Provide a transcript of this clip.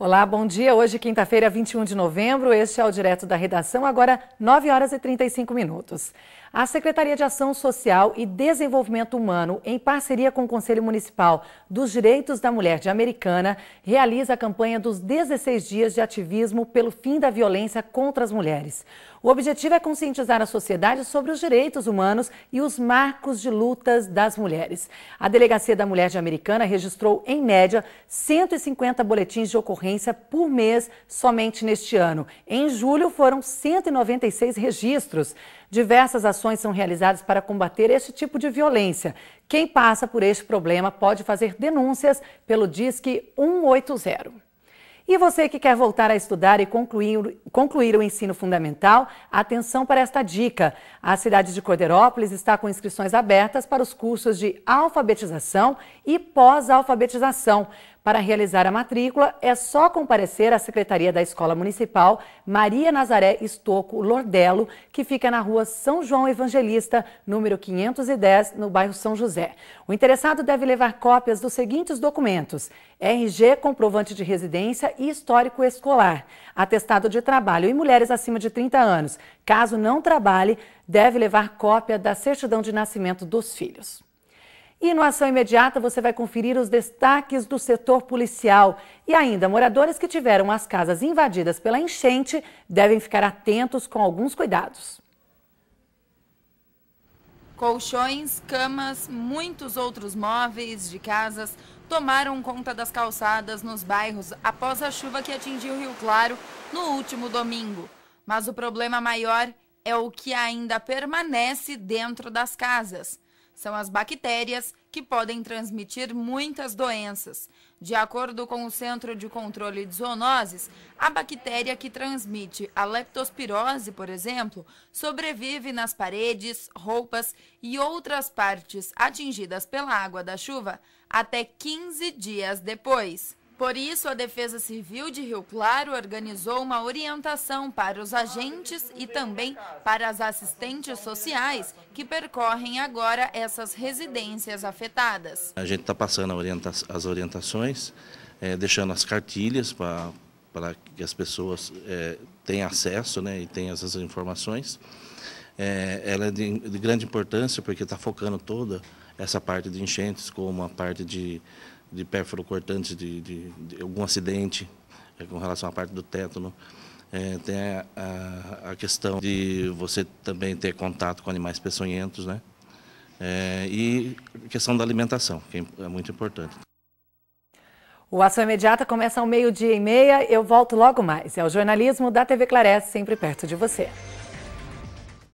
Olá, bom dia. Hoje, quinta-feira, 21 de novembro. Este é o Direto da Redação, agora 9 horas e 35 minutos. A Secretaria de Ação Social e Desenvolvimento Humano, em parceria com o Conselho Municipal dos Direitos da Mulher de Americana, realiza a campanha dos 16 dias de ativismo pelo fim da violência contra as mulheres. O objetivo é conscientizar a sociedade sobre os direitos humanos e os marcos de lutas das mulheres. A Delegacia da Mulher de Americana registrou, em média, 150 boletins de ocorrência por mês somente neste ano. Em julho, foram 196 registros. Diversas ações ações são realizadas para combater esse tipo de violência. Quem passa por este problema pode fazer denúncias pelo Disque 180. E você que quer voltar a estudar e concluir, concluir, o ensino fundamental, atenção para esta dica. A cidade de Corderópolis está com inscrições abertas para os cursos de alfabetização e pós-alfabetização. Para realizar a matrícula, é só comparecer à Secretaria da Escola Municipal Maria Nazaré Estoco Lordelo, que fica na rua São João Evangelista, número 510, no bairro São José. O interessado deve levar cópias dos seguintes documentos: RG, comprovante de residência e histórico escolar, atestado de trabalho e mulheres acima de 30 anos. Caso não trabalhe, deve levar cópia da certidão de nascimento dos filhos. E no Ação Imediata você vai conferir os destaques do setor policial. E ainda, moradores que tiveram as casas invadidas pela enchente devem ficar atentos com alguns cuidados. Colchões, camas, muitos outros móveis de casas tomaram conta das calçadas nos bairros após a chuva que atingiu Rio Claro no último domingo. Mas o problema maior é o que ainda permanece dentro das casas são as bactérias que podem transmitir muitas doenças. De acordo com o Centro de Controle de Zoonoses, a bactéria que transmite a leptospirose, por exemplo, sobrevive nas paredes, roupas e outras partes atingidas pela água da chuva até 15 dias depois. Por isso, a Defesa Civil de Rio Claro organizou uma orientação para os agentes e também para as assistentes sociais que percorrem agora essas residências afetadas. A gente está passando orienta as orientações, é, deixando as cartilhas para, que as pessoas é, tenham acesso né, e tenham essas informações. É, ela é de, de grande importância porque está focando toda essa parte de enchentes como a parte de de perfurocortantes de, de, de, algum acidente é, com relação à parte do tétano. É, tem a, a, a, questão de você também ter contato com animais peçonhentos, né? É, e a questão da alimentação, que é muito importante. O Ação Imediata começa ao meio-dia e meia. Eu volto logo mais. É o jornalismo da TV Clarece, sempre perto de você.